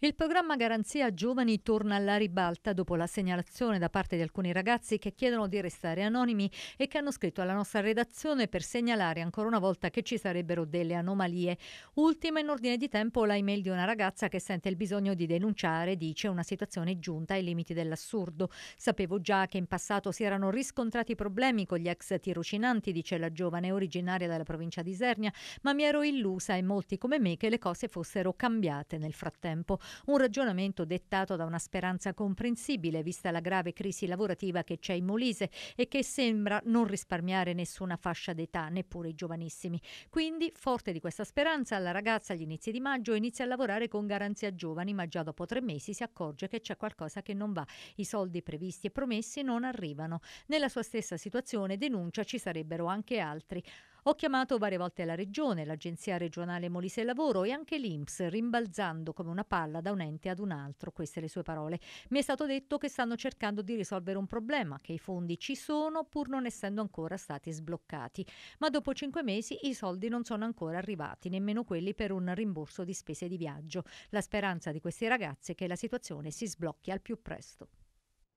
Il programma Garanzia Giovani torna alla ribalta dopo la segnalazione da parte di alcuni ragazzi che chiedono di restare anonimi e che hanno scritto alla nostra redazione per segnalare ancora una volta che ci sarebbero delle anomalie. Ultima in ordine di tempo l'email di una ragazza che sente il bisogno di denunciare, dice una situazione giunta ai limiti dell'assurdo. Sapevo già che in passato si erano riscontrati problemi con gli ex tirocinanti, dice la giovane originaria della provincia di Isernia, ma mi ero illusa e molti come me che le cose fossero cambiate nel frattempo. Un ragionamento dettato da una speranza comprensibile, vista la grave crisi lavorativa che c'è in Molise e che sembra non risparmiare nessuna fascia d'età, neppure i giovanissimi. Quindi, forte di questa speranza, la ragazza agli inizi di maggio inizia a lavorare con garanzia giovani, ma già dopo tre mesi si accorge che c'è qualcosa che non va. I soldi previsti e promessi non arrivano. Nella sua stessa situazione, denuncia, ci sarebbero anche altri. Ho chiamato varie volte la Regione, l'Agenzia regionale Molise Lavoro e anche l'Inps, rimbalzando come una palla da un ente ad un altro, queste le sue parole. Mi è stato detto che stanno cercando di risolvere un problema, che i fondi ci sono pur non essendo ancora stati sbloccati, ma dopo cinque mesi i soldi non sono ancora arrivati, nemmeno quelli per un rimborso di spese di viaggio. La speranza di questi ragazzi è che la situazione si sblocchi al più presto.